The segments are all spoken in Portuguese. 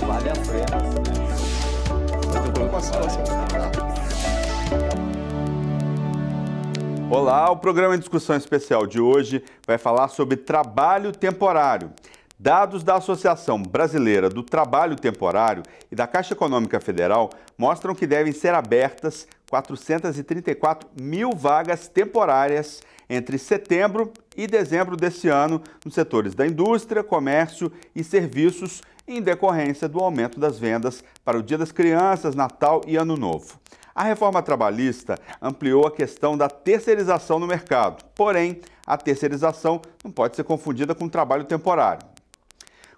Vale Olá, o programa de discussão especial de hoje vai falar sobre trabalho temporário. Dados da Associação Brasileira do Trabalho Temporário e da Caixa Econômica Federal mostram que devem ser abertas 434 mil vagas temporárias entre setembro e dezembro deste ano nos setores da indústria, comércio e serviços em decorrência do aumento das vendas para o Dia das Crianças, Natal e Ano Novo. A reforma trabalhista ampliou a questão da terceirização no mercado, porém, a terceirização não pode ser confundida com trabalho temporário.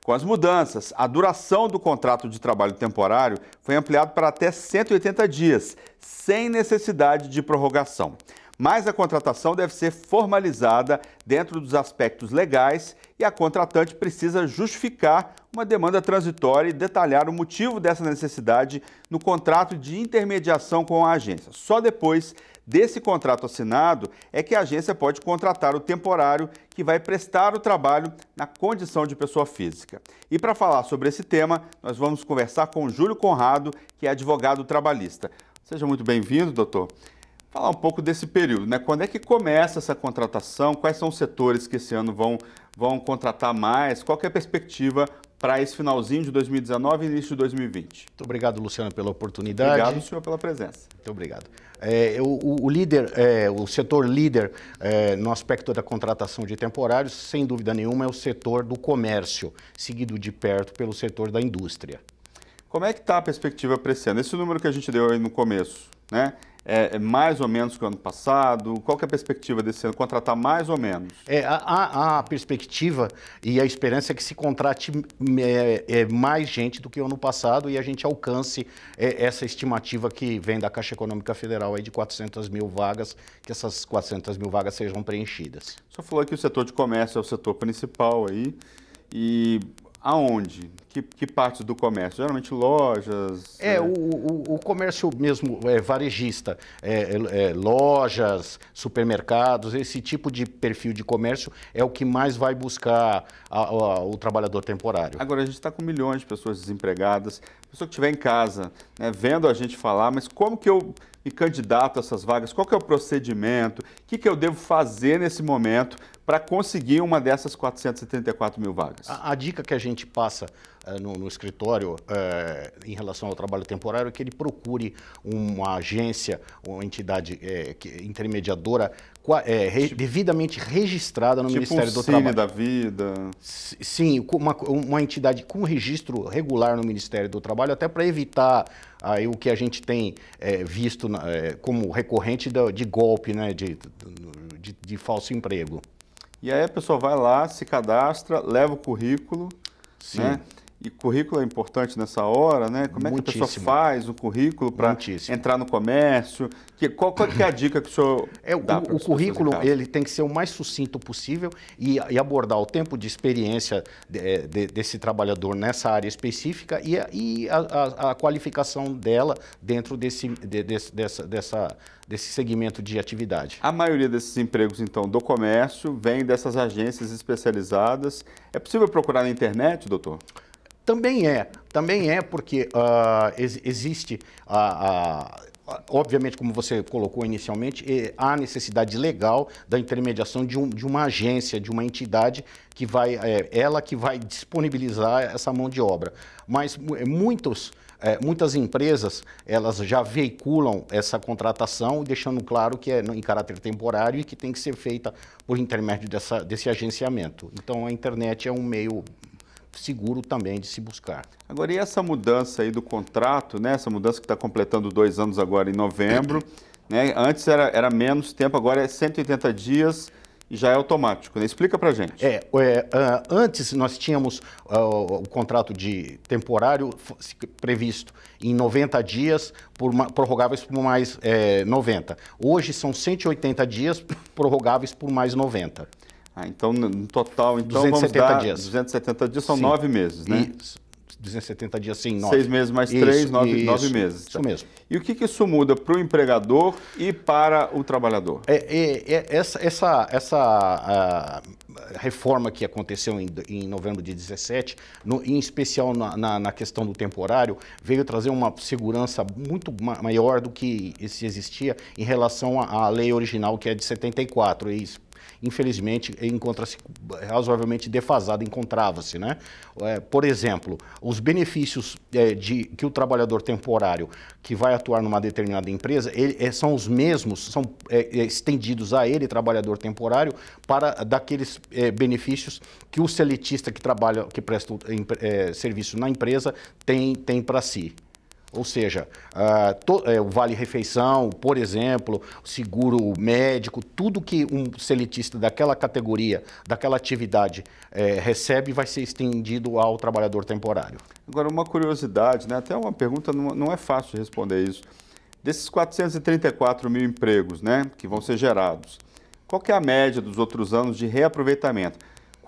Com as mudanças, a duração do contrato de trabalho temporário foi ampliada para até 180 dias, sem necessidade de prorrogação mas a contratação deve ser formalizada dentro dos aspectos legais e a contratante precisa justificar uma demanda transitória e detalhar o motivo dessa necessidade no contrato de intermediação com a agência. Só depois desse contrato assinado é que a agência pode contratar o temporário que vai prestar o trabalho na condição de pessoa física. E para falar sobre esse tema, nós vamos conversar com Júlio Conrado, que é advogado trabalhista. Seja muito bem-vindo, doutor falar um pouco desse período, né? Quando é que começa essa contratação? Quais são os setores que esse ano vão, vão contratar mais? Qual é a perspectiva para esse finalzinho de 2019 e início de 2020? Muito obrigado, Luciano, pela oportunidade. Obrigado, senhor, pela presença. Muito obrigado. É, o, o, líder, é, o setor líder é, no aspecto da contratação de temporários, sem dúvida nenhuma, é o setor do comércio, seguido de perto pelo setor da indústria. Como é que está a perspectiva para esse ano? Esse número que a gente deu aí no começo, né? É, é, mais ou menos que o ano passado? Qual é a perspectiva desse ano? Contratar mais ou menos? É, a, a perspectiva e a esperança é que se contrate é, é, mais gente do que o ano passado e a gente alcance é, essa estimativa que vem da Caixa Econômica Federal aí de 400 mil vagas, que essas 400 mil vagas sejam preenchidas. O senhor falou que o setor de comércio é o setor principal aí e Aonde? Que, que do comércio? Geralmente lojas. É, é... O, o, o, comércio mesmo é, varejista. É, é, é, lojas, supermercados, esse tipo de perfil de comércio é o que mais vai buscar a, a, o trabalhador temporário. Agora, a gente está com milhões de pessoas desempregadas, pessoa que estiver em casa, né, vendo a gente falar, mas como que eu me candidato a essas vagas? Qual que é o procedimento? O que, que eu devo fazer nesse momento para conseguir uma dessas 474 mil vagas? A, a dica que a gente passa eh, no, no, escritório eh, em relação ao trabalho temporário é que ele procure uma agência, uma entidade é, que, intermediadora é, re, tipo devidamente registrada no tipo Ministério um do Trabalho. da Vida. Sim, uma, uma entidade com registro regular no Ministério do Trabalho, até para evitar aí o que a gente tem é, visto é, como recorrente de, de golpe, né, de, de, de, falso emprego. E aí a pessoa vai lá, se cadastra, leva o currículo, Sim. Né? E currículo é importante nessa hora, né? Como é que a pessoa faz o currículo para entrar no comércio? Que, qual, qual que é a dica que o senhor é, dá O currículo ele tem que ser o mais sucinto possível e, e abordar o tempo de experiência de, é, de, desse trabalhador nessa área específica e, e a, a, a, qualificação dela dentro desse, de, dessa, dessa, desse segmento de atividade. A maioria desses empregos, então, do comércio vem dessas agências especializadas. É possível procurar na internet, doutor? Também é, também é porque uh, ex existe, uh, uh, obviamente, como você colocou inicialmente, eh, há necessidade legal da intermediação de, um, de, uma agência, de uma entidade que vai, é, ela que vai disponibilizar essa mão de obra. Mas é, muitos é, muitas empresas elas já veiculam essa contratação, deixando claro que é em caráter temporário e que tem que ser feita por intermédio dessa, desse agenciamento. Então, a internet é um meio seguro também de se buscar. Agora, e essa mudança aí do contrato, né? essa mudança que está completando dois anos agora em novembro, né? antes era, era menos tempo, agora é 180 dias e já é automático. Né? Explica para gente. É, é, ah, antes nós tínhamos uh, o contrato de temporário previsto em 90 dias, por uma, prorrogáveis por mais é, eh, 90. Hoje são 180 dias prorrogáveis por mais 90. Ah, então, no total, então 270 vamos dar dias. 270 dias são sim. nove meses, né? Isso. 270 dias, sim, nove. Seis meses mais isso, três, nove, isso, nove meses. Isso mesmo. E o que, que isso muda para o empregador e para o trabalhador? É, é, é essa essa, essa reforma que aconteceu em, em novembro de 17, no, em especial na, na, na, questão do temporário, veio trazer uma segurança muito maior do que se existia em relação à, lei original, que é de 74. E é infelizmente, encontra-se razoavelmente defasada, encontrava-se. Né? É, por exemplo, os benefícios é, de, que o trabalhador temporário que vai atuar numa determinada empresa ele, é, são os mesmos, são é, é, estendidos a ele, trabalhador temporário, para daqueles é, benefícios que o seletista que trabalha, que presta serviço na empresa tem, tem para si. Ou seja, uh, to, é, o vale-refeição, por exemplo, seguro médico, tudo que um seletista daquela categoria, daquela atividade é, recebe vai ser estendido ao trabalhador temporário. Agora, uma curiosidade, né? até uma pergunta, não, não é fácil de responder isso. Desses 434 mil empregos né, que vão ser gerados, qual é a média dos outros anos de reaproveitamento?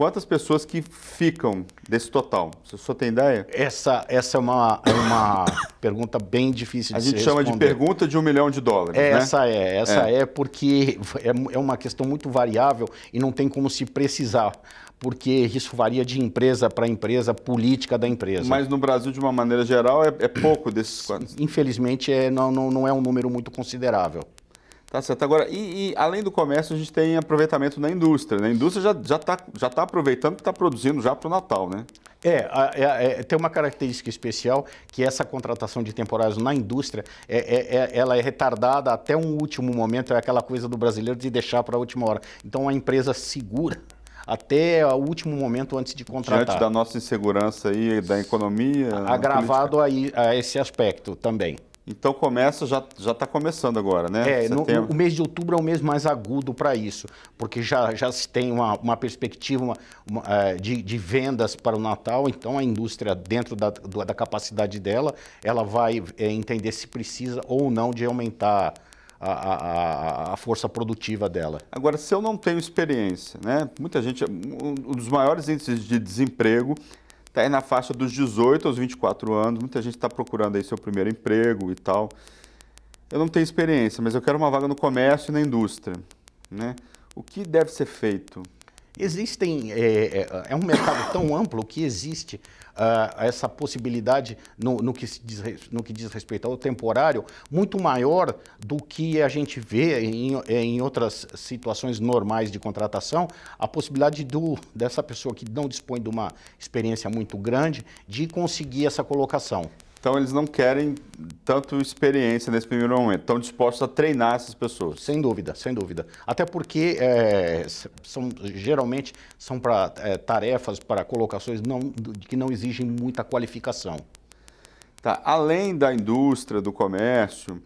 Quantas pessoas que ficam desse total? Você só tem ideia? Essa, essa é uma, é uma pergunta bem difícil de A gente chama responder. de pergunta de um milhão de dólares. É, né? Essa é, essa é, é porque é, é uma questão muito variável e não tem como se precisar porque isso varia de empresa para empresa, política da empresa. Mas no Brasil, de uma maneira geral, é, é pouco desses quantos? Infelizmente, é, não, não, não é um número muito considerável. Tá certo. Agora, e, e, além do comércio, a gente tem aproveitamento na indústria. Né? A indústria já está já tá, já tá aproveitando que está produzindo já para o Natal, né? É, é, é, tem uma característica especial que essa contratação de temporários na indústria, é, é, é, ela é retardada até um último momento, é aquela coisa do brasileiro de deixar para a última hora. Então a empresa segura até o último momento antes de contratar. Diante da nossa insegurança aí, da economia... Agravado aí a esse aspecto também. Então começa, já está começando agora, né? É, no, o mês de outubro é o mês mais agudo para isso, porque já, já se tem uma, uma perspectiva uma, uma, é, de, de, vendas para o Natal, então a indústria, dentro da, da capacidade dela, ela vai é, entender se precisa ou não de aumentar a, a, a, força produtiva dela. Agora, se eu não tenho experiência, né? Muita gente, um dos maiores índices de desemprego Está aí na faixa dos 18 aos 24 anos, muita gente está procurando aí seu primeiro emprego e tal. Eu não tenho experiência, mas eu quero uma vaga no comércio e na indústria, né? O que deve ser feito? Existem, é, é, é, um mercado tão amplo que existe uh, essa possibilidade, no, no, que diz, no que diz respeito ao temporário, muito maior do que a gente vê em, em outras situações normais de contratação, a possibilidade do, dessa pessoa que não dispõe de uma experiência muito grande de conseguir essa colocação. Então eles não querem tanto experiência nesse primeiro momento, estão dispostos a treinar essas pessoas. Sem dúvida, sem dúvida. Até porque é, são, geralmente são para é, eh, tarefas, para colocações não, que não exigem muita qualificação. Tá. Além da indústria, do comércio,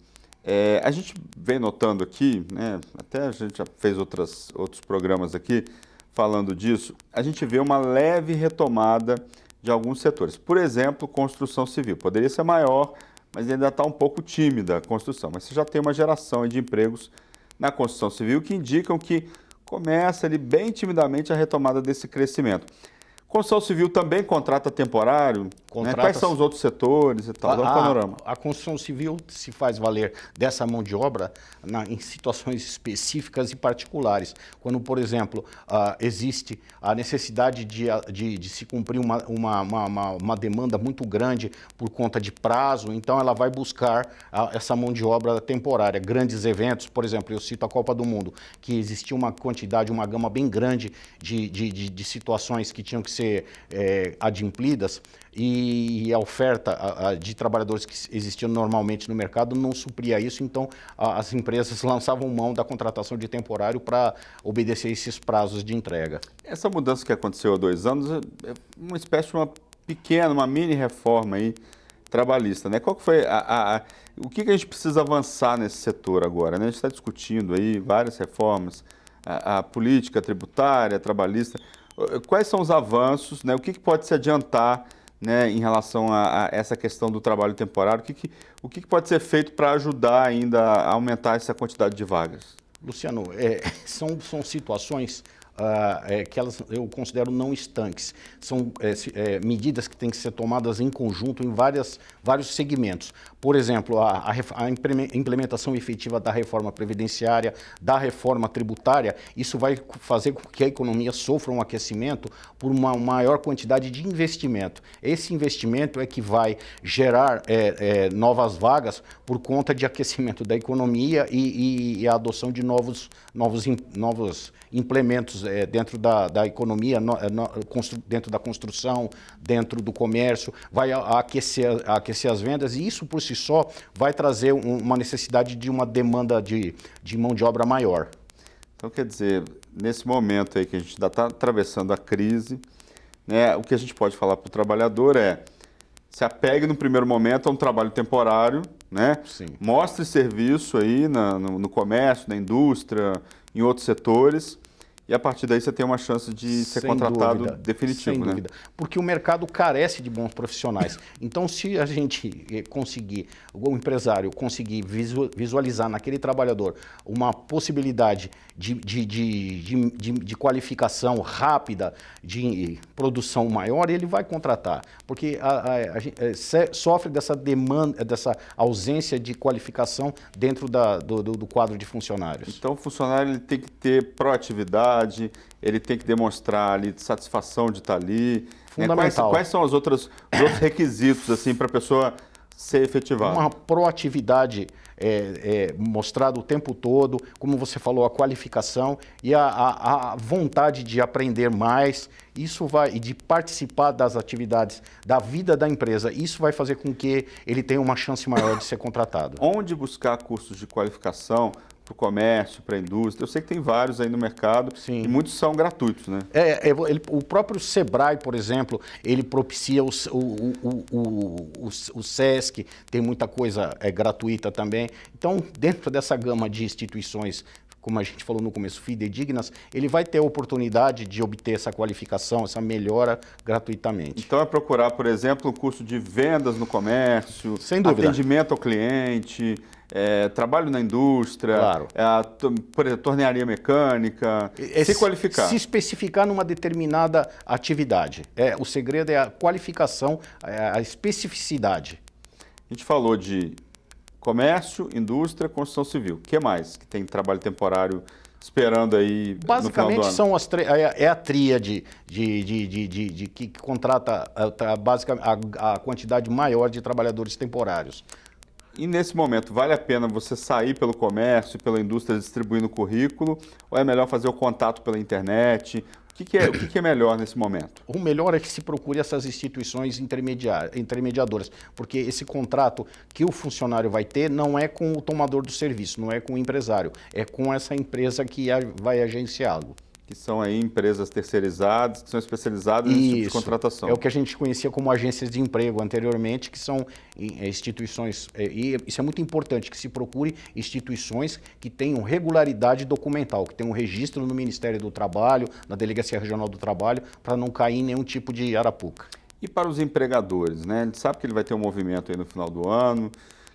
é, a gente vem notando aqui, né, até a gente já fez outras, outros programas aqui falando disso, a gente vê uma leve retomada de alguns setores. Por exemplo, construção civil. Poderia ser maior, mas ainda está um pouco tímida a construção. Mas você já tem uma geração de empregos na construção civil que indicam que começa ali bem timidamente a retomada desse crescimento. Construção civil também contrata temporário? Né? Contrata... Né? Quais são os outros setores e tal? A, panorama. a construção civil se faz valer dessa mão de obra na, em situações específicas e particulares. Quando, por exemplo, uh, existe a necessidade de, ah, de, de se cumprir uma, uma, uma, uma, demanda muito grande por conta de prazo, então ela vai buscar a, ah, essa mão de obra temporária. Grandes eventos, por exemplo, eu cito a Copa do Mundo, que existia uma quantidade, uma gama bem grande de, de, de, de situações que tinham que ser ser é, adimplidas e, a oferta a, a, de trabalhadores que existiam normalmente no mercado não supria isso, então a, as empresas lançavam mão da contratação de temporário para obedecer esses prazos de entrega. Essa mudança que aconteceu há dois anos é, é uma espécie de uma pequena, uma mini reforma aí trabalhista, né? Qual que foi a, a, a, o que, que a gente precisa avançar nesse setor agora? Né? A gente está discutindo aí várias reformas, a, a política tributária, trabalhista. Quais são os avanços, né? o que, que pode se adiantar né, em relação a, a, essa questão do trabalho temporário? O que, que o que, que pode ser feito para ajudar ainda a aumentar essa quantidade de vagas? Luciano, é, são, são situações ah, é, que elas eu considero não estanques. São é, é, medidas que têm que ser tomadas em conjunto em várias, vários segmentos por exemplo, a, a, implementação efetiva da reforma previdenciária, da reforma tributária, isso vai fazer com que a economia sofra um aquecimento por uma maior quantidade de investimento. Esse investimento é que vai gerar é, é, novas vagas por conta de aquecimento da economia e, e, e a adoção de novos, novos, novos implementos é, dentro da, da economia, no, é, no, dentro da construção, dentro do comércio, vai aquecer, aquecer as vendas e isso por si si só vai trazer um, uma necessidade de uma demanda de, de mão de obra maior. Então, quer dizer, nesse momento aí que a gente está atravessando a crise, né, o que a gente pode falar para o trabalhador é se apegue no primeiro momento a um trabalho temporário, né? Sim. mostre serviço aí na, no, no comércio, na indústria, em outros setores, e a partir daí você tem uma chance de ser sem contratado dúvida, definitivo, sem né? Dúvida. Porque o mercado carece de bons profissionais. Então, se a gente eh, conseguir, o empresário conseguir visualizar naquele trabalhador uma possibilidade de, de, de, de, de qualificação rápida, de eh, produção maior, ele vai contratar. Porque a, a, a, eh, sofre dessa demanda, dessa ausência de qualificação dentro da, do, do, do quadro de funcionários. Então, o funcionário ele tem que ter proatividade ele tem que demonstrar ali satisfação de estar tá ali. Né? Fundamental. Quais, quais, são as outras, os outros requisitos assim para a pessoa ser efetivada? Uma proatividade é, é, mostrada o tempo todo, como você falou, a qualificação e a, a, a vontade de aprender mais. Isso vai e de participar das atividades da vida da empresa. Isso vai fazer com que ele tenha uma chance maior de ser contratado. Onde buscar cursos de qualificação? para o comércio, para a indústria. Eu sei que tem vários aí no mercado Sim. e muitos são gratuitos, né? É, é ele, o próprio Sebrae, por exemplo, ele propicia o, o, o, o, SESC, tem muita coisa é, gratuita também. Então, dentro dessa gama de instituições como a gente falou no começo, fidedignas, ele vai ter a oportunidade de obter essa qualificação, essa melhora gratuitamente. Então é procurar, por exemplo, o curso de vendas no comércio, Sem atendimento ao cliente, é, trabalho na indústria, claro. é, tornearia mecânica, é, se qualificar. Se especificar numa determinada atividade. É, o segredo é a qualificação, é, a especificidade. A gente falou de comércio, indústria, construção civil. O que mais que tem trabalho temporário esperando aí basicamente são as é, é a tríade de, de, de, de, de que contrata é, tá, a, a, a quantidade maior de trabalhadores temporários e nesse momento, vale a pena você sair pelo comércio, pela indústria distribuindo currículo, ou é melhor fazer o contato pela internet? O que, que, é, o que, que é, melhor nesse momento? O melhor é que se procure essas instituições intermediadoras, porque esse contrato que o funcionário vai ter não é com o tomador do serviço, não é com o empresário, é com essa empresa que vai agenciá-lo que são aí empresas terceirizadas, que são especializadas em tipo contratação. É o que a gente conhecia como agências de emprego anteriormente, que são eh, instituições, eh, e isso é muito importante, que se procure instituições que tenham regularidade documental, que tenham registro no Ministério do Trabalho, na Delegacia Regional do Trabalho, para não cair em nenhum tipo de arapuca. E para os empregadores, né? Ele sabe que ele vai ter um movimento aí no final do ano,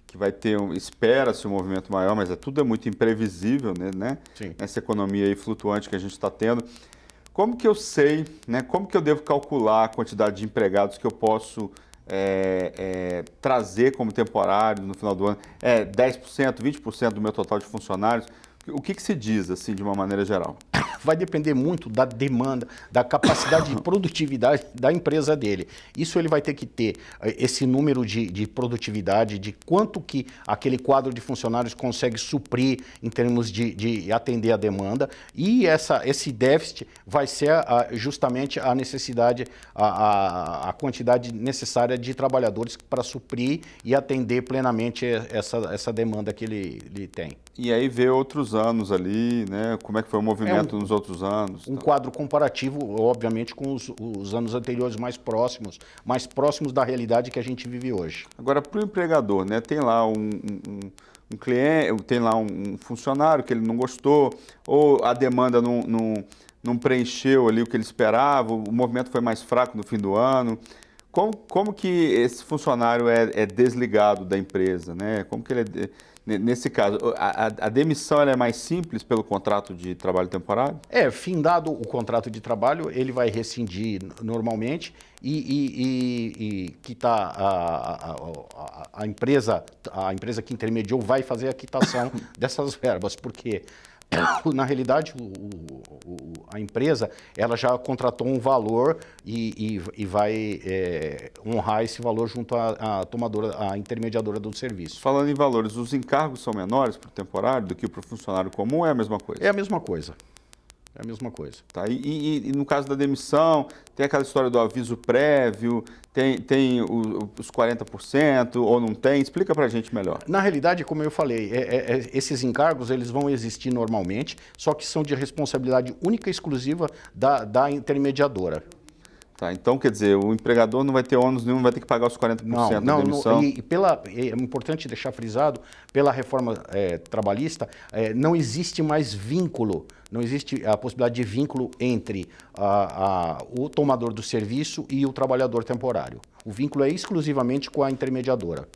que vai ter um, espera-se um movimento maior, mas é, tudo é muito imprevisível, né? né? Sim. Nessa economia aí flutuante que a gente está tendo. Como que eu sei, né? Como que eu devo calcular a quantidade de empregados que eu posso é, é, trazer como temporário no final do ano? É 10%, 20% do meu total de funcionários? O que, que se diz, assim, de uma maneira geral? Vai depender muito da demanda, da capacidade de produtividade da empresa dele. Isso ele vai ter que ter eh, esse número de, de produtividade, de quanto que aquele quadro de funcionários consegue suprir em termos de, de atender a demanda. E essa, esse déficit vai ser a, ah, justamente a necessidade, a, a, a quantidade necessária de trabalhadores para suprir e atender plenamente essa, essa demanda que ele, ele tem. E aí ver outros anos ali, né? Como é que foi o movimento é um, nos outros anos. Um então. quadro comparativo, obviamente, com os, os, anos anteriores mais próximos, mais próximos da realidade que a gente vive hoje. Agora, para o empregador, né? Tem lá um, um, um cliente, tem lá um funcionário que ele não gostou, ou a demanda não, não, não preencheu ali o que ele esperava, o movimento foi mais fraco no fim do ano. Como, como que esse funcionário é, é desligado da empresa, né? Como que ele é Nesse caso, a, a demissão é mais simples pelo contrato de trabalho temporário? É, findado o contrato de trabalho, ele vai rescindir normalmente e, e, e, e quitar tá, a, a, a, empresa, a empresa que intermediou vai fazer a quitação dessas verbas, porque na realidade, o, o, a empresa ela já contratou um valor e, e, e vai é, honrar esse valor junto à, à, tomadora, à intermediadora do serviço. Falando em valores, os encargos são menores para o temporário do que para o funcionário comum? É a mesma coisa? É a mesma coisa. É a mesma coisa. Tá? E, e, e, no caso da demissão, tem aquela história do aviso prévio, tem, tem os 40% ou não tem? Explica para a gente melhor. Na realidade, como eu falei, é, é, é, esses encargos eles vão existir normalmente, só que são de responsabilidade única e exclusiva da, da intermediadora. Tá, então, quer dizer, o empregador não vai ter ônus nenhum, vai ter que pagar os 40% não, da não, demissão. Não, e, e pela, é importante deixar frisado, pela reforma é, trabalhista, é, não existe mais vínculo, não existe a possibilidade de vínculo entre a, a, o tomador do serviço e o trabalhador temporário. O vínculo é exclusivamente com a intermediadora.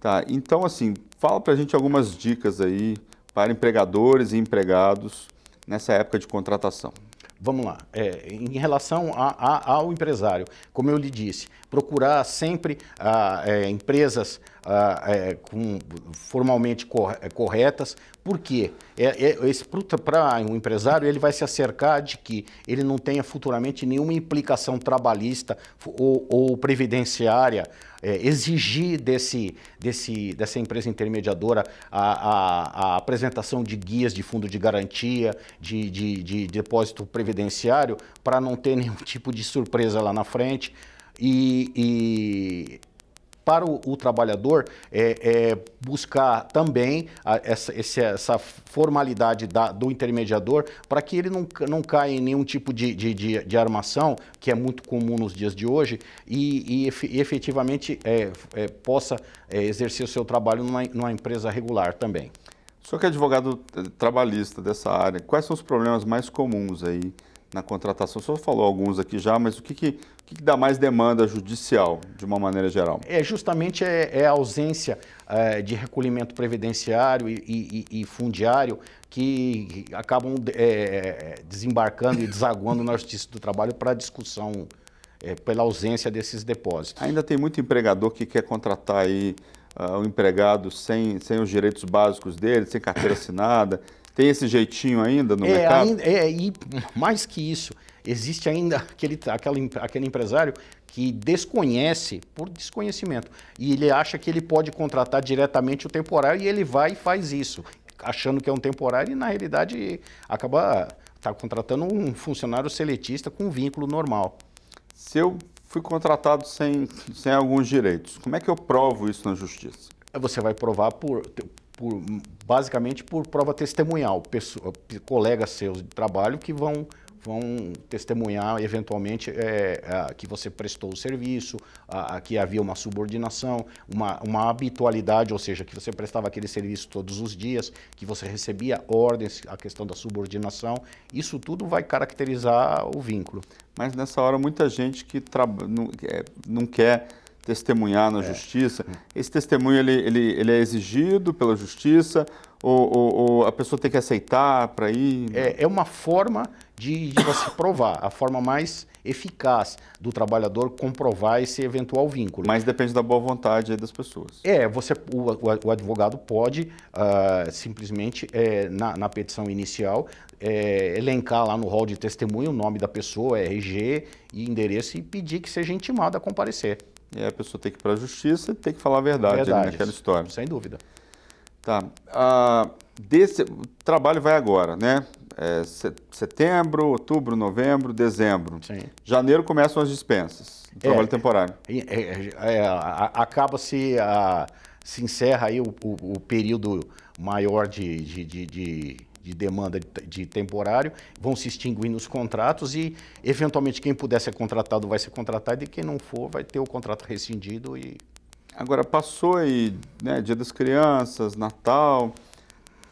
Tá, então, assim, fala para a gente algumas dicas aí para empregadores e empregados nessa época de contratação vamos lá, é, em relação a, a, ao empresário, como eu lhe disse, procurar sempre ah, é, empresas ah, é, com, formalmente eh, corretas, porque é, é para um empresário ele vai se acercar de que ele não tenha futuramente nenhuma implicação trabalhista ou, ou previdenciária, exigir desse, desse, dessa empresa intermediadora a, a, a, apresentação de guias de fundo de garantia, de, de, de depósito previdenciário, para não ter nenhum tipo de surpresa lá na frente e, e para o, o trabalhador é, é, buscar também a, essa, essa, formalidade da, do intermediador para que ele não, não caia em nenhum tipo de, de, de, de, armação, que é muito comum nos dias de hoje, e, e efetivamente é, é possa é, exercer o seu trabalho numa, numa empresa regular também. O senhor que é advogado trabalhista dessa área, quais são os problemas mais comuns aí na contratação? O senhor falou alguns aqui já, mas o que, que, que dá mais demanda judicial, de uma maneira geral? É justamente é, é a ausência é, de recolhimento previdenciário e, e, e fundiário que acabam é, desembarcando e desaguando na Justiça do Trabalho para discussão é, pela ausência desses depósitos. Ainda tem muito empregador que quer contratar aí ah, o uh, um empregado sem, sem os direitos básicos dele, sem carteira assinada. Tem esse jeitinho ainda no é, mercado? Ainda, é, e mais que isso, existe ainda aquele, aquele, aquele empresário que desconhece por desconhecimento e ele acha que ele pode contratar diretamente o temporário e ele vai e faz isso, achando que é um temporário e na realidade acaba tá contratando um funcionário seletista com vínculo normal. Se eu fui contratado sem, sem alguns direitos, como é que eu provo isso na justiça? Você vai provar por por, basicamente por prova testemunhal, pessoa, colegas seus de trabalho que vão, vão testemunhar eventualmente é, é, que você prestou o serviço, a, a, que havia uma subordinação, uma, uma habitualidade, ou seja, que você prestava aquele serviço todos os dias, que você recebia ordens, a questão da subordinação, isso tudo vai caracterizar o vínculo. Mas nessa hora muita gente que não, é, não quer testemunhar na é. justiça. Esse testemunho ele, ele, ele é exigido pela justiça ou, ou, ou a pessoa tem que aceitar para ir? É, é uma forma de, de você provar, a forma mais eficaz do trabalhador comprovar esse eventual vínculo. Mas depende da boa vontade das pessoas. É, você, o, o advogado pode uh, simplesmente, é, na, na, petição inicial, é, elencar lá no rol de testemunho o nome da pessoa, RG e endereço e pedir que seja intimado a comparecer. E aí a pessoa tem que ir para a justiça e tem que falar a verdade, verdade naquela história. Sem dúvida. Tá. Ah, desse, o trabalho vai agora, né? É, setembro, outubro, novembro, dezembro. Sim. Janeiro começam as dispensas. É, trabalho é, temporário. É, é, é Acaba-se Se encerra aí o, o, o período maior de, de, de, de de demanda de, temporário, vão se extinguindo os contratos e, eventualmente, quem puder ser contratado vai ser contratado e quem não for vai ter o contrato rescindido e Agora, passou aí, né, Dia das Crianças, Natal,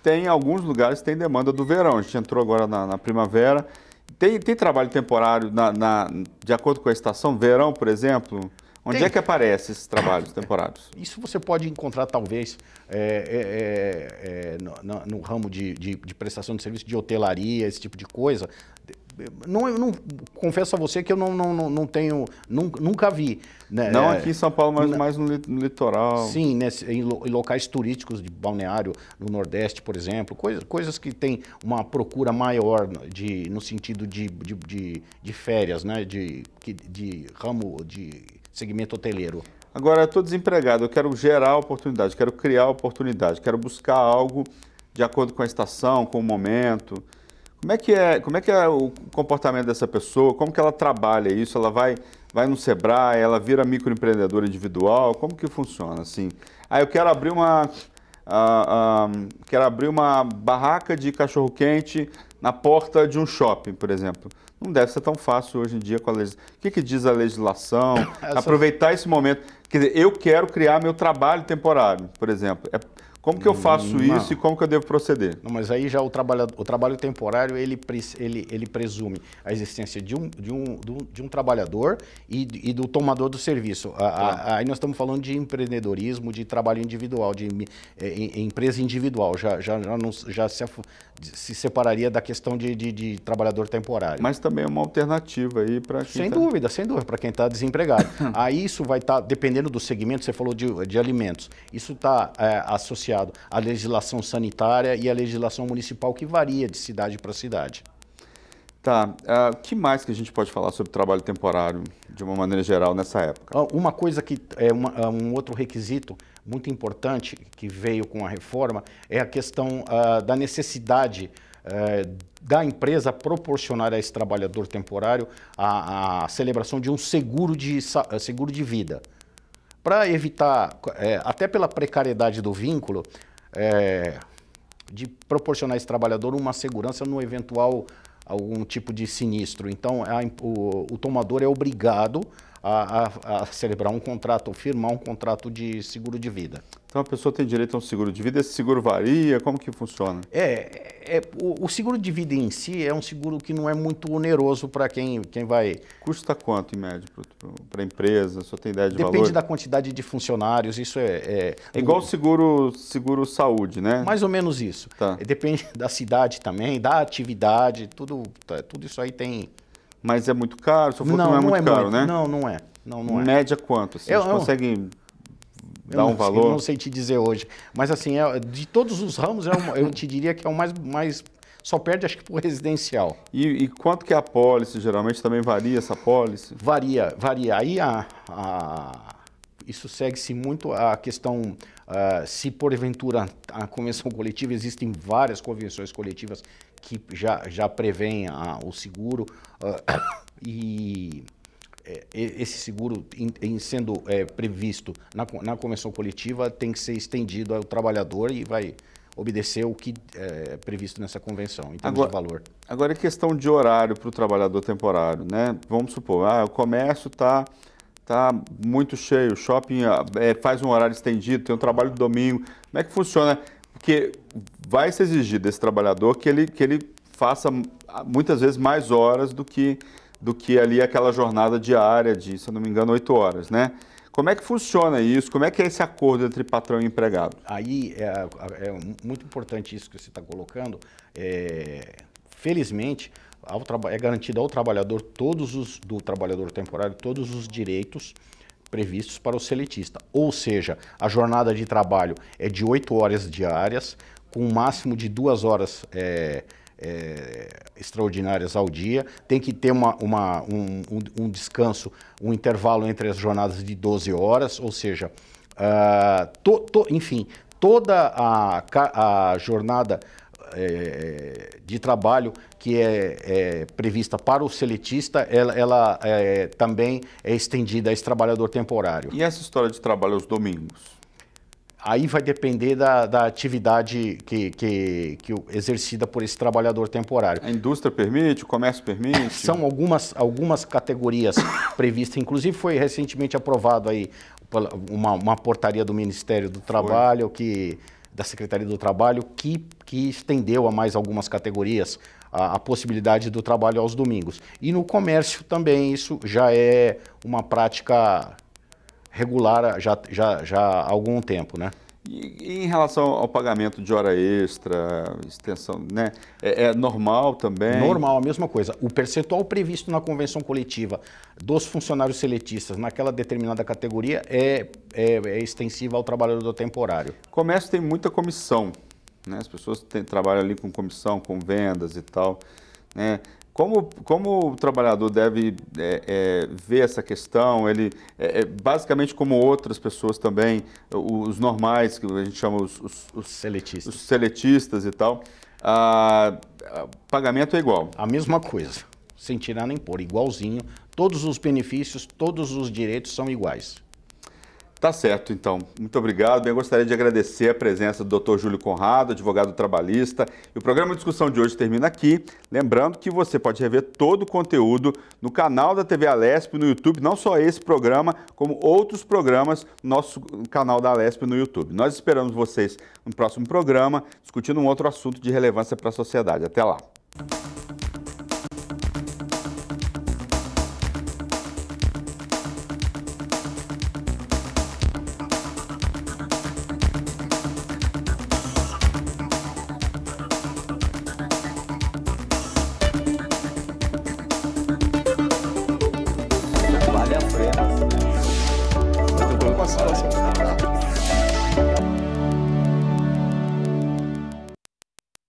tem alguns lugares que tem demanda do verão, a gente entrou agora na, na primavera. Tem, tem trabalho temporário na, na, de acordo com a estação, verão, por exemplo? Onde Tem... é que aparecem esses trabalhos temporários? Isso você pode encontrar, talvez, é, é, é, é no, no, ramo de, de, de, prestação de serviço de hotelaria, esse tipo de coisa. Não, não confesso a você que eu não, não, não tenho, nunca, nunca vi. Né? Não é, aqui em São Paulo, mas na... mais no litoral. Sim, né? em, locais turísticos de balneário, no Nordeste, por exemplo, coisas, coisas que têm uma procura maior de, no sentido de, de, de, de férias, né? de, de ramo de segmento hoteleiro? Agora, eu estou desempregado, eu quero gerar oportunidade, quero criar oportunidade, quero buscar algo de acordo com a estação, com o momento. Como é que é, como é, que é o comportamento dessa pessoa? Como que ela trabalha isso? Ela vai, vai no Sebrae, ela vira microempreendedora individual? Como que funciona assim? Ah, eu quero abrir uma, ah, ah, quero abrir uma barraca de cachorro quente na porta de um shopping, por exemplo. Não deve ser tão fácil hoje em dia com a legislação. O que, que diz a legislação? Essa... Aproveitar esse momento. Quer dizer, eu quero criar meu trabalho temporário, por exemplo. É... Como que eu faço não. isso e como que eu devo proceder? Não, mas aí já o trabalho, o trabalho temporário, ele, ele, ele presume a existência de um, de um, de um trabalhador e, e do tomador do serviço. A, a, aí nós estamos falando de empreendedorismo, de trabalho individual, de é, empresa individual. Já, já, já, não, já se, se separaria da questão de, de, de trabalhador temporário. Mas também é uma alternativa aí para quem Sem tá... dúvida, sem dúvida, para quem está desempregado. aí isso vai estar, tá, dependendo do segmento, você falou de, de alimentos, isso está é, associado associado à legislação sanitária e à legislação municipal que varia de cidade para cidade. Tá. Ah, o uh, que mais que a gente pode falar sobre trabalho temporário, de uma maneira geral, nessa época? Ah, uma coisa que é uma, ah, um outro requisito muito importante que veio com a reforma é a questão uh, da necessidade uh, da empresa proporcionar a esse trabalhador temporário a, a celebração de um seguro de, seguro de vida para evitar, é, até pela precariedade do vínculo, é, de proporcionar a esse trabalhador uma segurança no eventual algum tipo de sinistro. Então, é a, o, o tomador é obrigado a, a, a celebrar um contrato ou firmar um contrato de seguro de vida. Então a pessoa tem direito a um seguro de vida, esse seguro varia, como que funciona? É, é o, o, seguro de vida em si é um seguro que não é muito oneroso para quem, quem vai... Custa quanto em média para a empresa? Só tem ideia de Depende valor? Depende da quantidade de funcionários, isso é... É, é igual o seguro, seguro saúde, né? Mais ou menos isso. Tá. Depende da cidade também, da atividade, tudo, tá, tudo isso aí tem... Mas é muito caro? Só não, não é não muito é caro, muito. né? Não, não é. Não, não é. Média quanto? Assim, eu, conseguem eu dar um valor? não sei te dizer hoje. Mas assim, é, de todos os ramos, é eu te diria que é o mais, mais só perde acho que por residencial. E, e, quanto que é a pólice? Geralmente também varia essa pólice? Varia, varia. Aí a, a isso segue-se muito a questão ah, se porventura a convenção coletiva, existem várias convenções coletivas que já, já prevêem o seguro uh, e é, esse seguro in, in sendo é, previsto na, na convenção coletiva tem que ser estendido ao trabalhador e vai obedecer o que é previsto nessa convenção, em termos agora, de valor. Agora é questão de horário para o trabalhador temporário, né? Vamos supor, ah, o comércio está Tá muito cheio, o shopping ah, é, faz um horário estendido, tem um trabalho de domingo. Como é que funciona? Porque vai se exigir desse trabalhador que ele, que ele faça ah, muitas vezes mais horas do que, do que ali aquela jornada diária de, se eu não me engano, oito horas, né? Como é que funciona isso? Como é que é esse acordo entre patrão e empregado? Aí é, é, é muito importante isso que você está colocando. É, felizmente, ao, é garantido ao trabalhador todos os do trabalhador temporário todos os direitos previstos para o seletista. Ou seja, a jornada de trabalho é de 8 horas diárias, com um máximo de duas horas é, é, extraordinárias ao dia, tem que ter uma, uma um, um, um, descanso, um intervalo entre as jornadas de 12 horas, ou seja, uh, to, to, enfim, toda a, a jornada é, é, de trabalho que é, é, prevista para o seletista, ela, ela é, também é estendida a esse trabalhador temporário. E essa história de trabalho aos domingos? Aí vai depender da, da atividade que, que, que exercida por esse trabalhador temporário. A indústria permite, o comércio permite? São algumas, algumas categorias previstas. Inclusive foi recentemente aprovado aí uma, uma portaria do Ministério do Trabalho foi. que da Secretaria do Trabalho, que, que estendeu a mais algumas categorias a, a, possibilidade do trabalho aos domingos. E no comércio também isso já é uma prática regular já, já, já há algum tempo, né? E, em relação ao pagamento de hora extra, extensão, né? É, é, normal também? Normal, a mesma coisa. O percentual previsto na convenção coletiva dos funcionários seletistas naquela determinada categoria é, é, é extensivo ao trabalhador temporário. Comércio tem muita comissão, né? As pessoas tem, trabalham ali com comissão, com vendas e tal, né? Como, como o trabalhador deve é, é, ver essa questão? Ele, é, é basicamente, como outras pessoas também, os normais, que a gente chama os, os, os seletistas. os seletistas e tal, a, pagamento é igual. A mesma coisa, sem tirar nem pôr, igualzinho. Todos os benefícios, todos os direitos são iguais. Tá certo, então. Muito obrigado. Eu gostaria de agradecer a presença do Dr. Júlio Conrado, advogado trabalhista. E o programa de discussão de hoje termina aqui. Lembrando que você pode rever todo o conteúdo no canal da TV Alesp no YouTube, não só esse programa, como outros programas no nosso canal da Alesp no YouTube. Nós esperamos vocês no próximo programa, discutindo um outro assunto de relevância para a sociedade. Até lá.